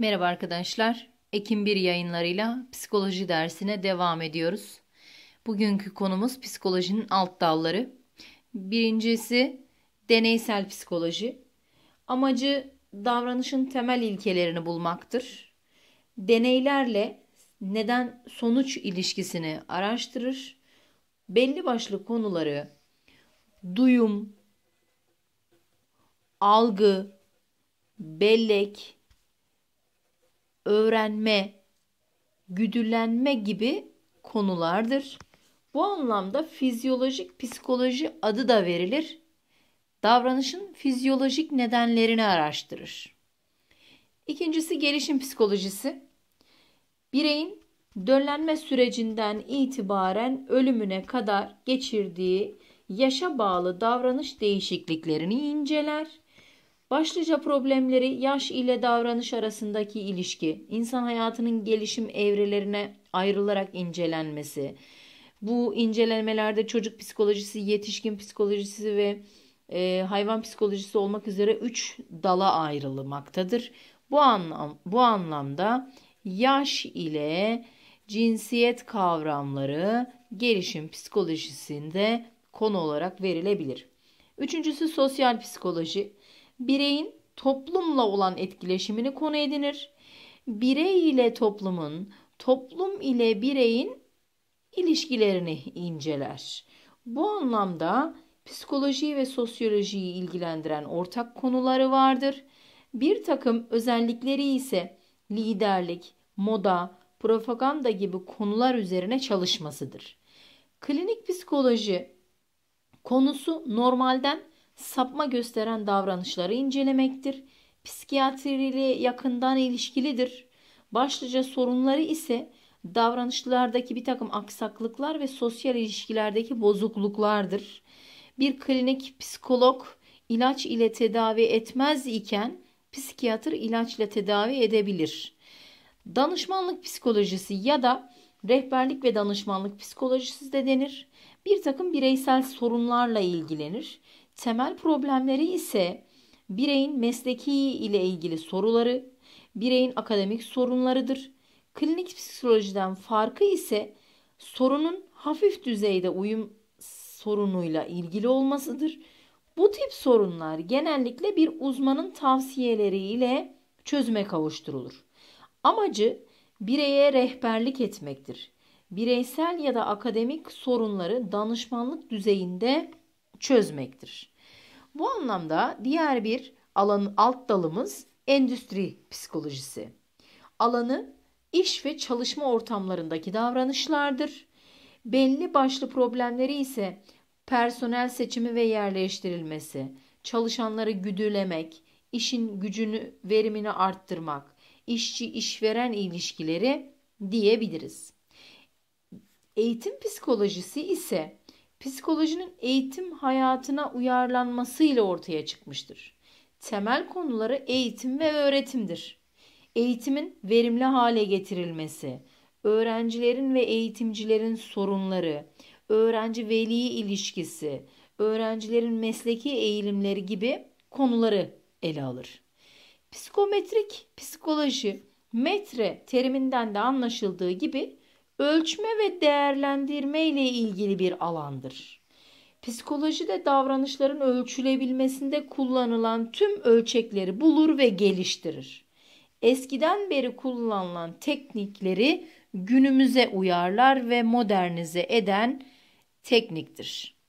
Merhaba arkadaşlar. Ekim 1 yayınlarıyla psikoloji dersine devam ediyoruz. Bugünkü konumuz psikolojinin alt dalları. Birincisi deneysel psikoloji. Amacı davranışın temel ilkelerini bulmaktır. Deneylerle neden sonuç ilişkisini araştırır. Belli başlı konuları duyum, algı, bellek, öğrenme, güdülenme gibi konulardır. Bu anlamda fizyolojik psikoloji adı da verilir. Davranışın fizyolojik nedenlerini araştırır. İkincisi gelişim psikolojisi. Bireyin döllenme sürecinden itibaren ölümüne kadar geçirdiği yaşa bağlı davranış değişikliklerini inceler Başlıca problemleri yaş ile davranış arasındaki ilişki, insan hayatının gelişim evrelerine ayrılarak incelenmesi, bu incelemelerde çocuk psikolojisi, yetişkin psikolojisi ve e, hayvan psikolojisi olmak üzere 3 dala ayrılmaktadır. Bu anlam bu anlamda yaş ile cinsiyet kavramları gelişim psikolojisinde konu olarak verilebilir. Üçüncüsü sosyal psikoloji bireyin toplumla olan etkileşimini konu edinir. Birey ile toplumun, toplum ile bireyin ilişkilerini inceler. Bu anlamda psikolojiyi ve sosyolojiyi ilgilendiren ortak konuları vardır. Bir takım özellikleri ise liderlik, moda, propaganda gibi konular üzerine çalışmasıdır. Klinik psikoloji konusu normalden sapma gösteren davranışları incelemektir. Psikiyatriyle yakından ilişkilidir. Başlıca sorunları ise davranışlardaki bir takım aksaklıklar ve sosyal ilişkilerdeki bozukluklardır. Bir klinik psikolog ilaç ile tedavi etmez iken psikiyatr ile tedavi edebilir. Danışmanlık psikolojisi ya da rehberlik ve danışmanlık psikolojisi de denir. Bir takım bireysel sorunlarla ilgilenir Temel problemleri ise bireyin mesleki ile ilgili soruları, bireyin akademik sorunlarıdır. Klinik psikolojiden farkı ise sorunun hafif düzeyde uyum sorunuyla ilgili olmasıdır. Bu tip sorunlar genellikle bir uzmanın tavsiyeleriyle çözüme kavuşturulur. Amacı bireye rehberlik etmektir. Bireysel ya da akademik sorunları danışmanlık düzeyinde çözmektir. Bu anlamda diğer bir alan alt dalımız endüstri psikolojisi. Alanı iş ve çalışma ortamlarındaki davranışlardır. Belli başlı problemleri ise personel seçimi ve yerleştirilmesi, çalışanları güdülemek, işin gücünü, verimini arttırmak, işçi işveren ilişkileri diyebiliriz. Eğitim psikolojisi ise psikolojinin eğitim hayatına uyarlanmasıyla ortaya çıkmıştır. Temel konuları eğitim ve öğretimdir. Eğitimin verimli hale getirilmesi, öğrencilerin ve eğitimcilerin sorunları, öğrenci veli ilişkisi, öğrencilerin mesleki eğilimleri gibi konuları ele alır. Psikometrik psikoloji metre teriminden de anlaşıldığı gibi ölçme ve değerlendirme ile ilgili bir alandır. Psikolojide davranışların ölçülebilmesinde kullanılan tüm ölçekleri bulur ve geliştirir. Eskiden beri kullanılan teknikleri günümüze uyarlar ve modernize eden tekniktir.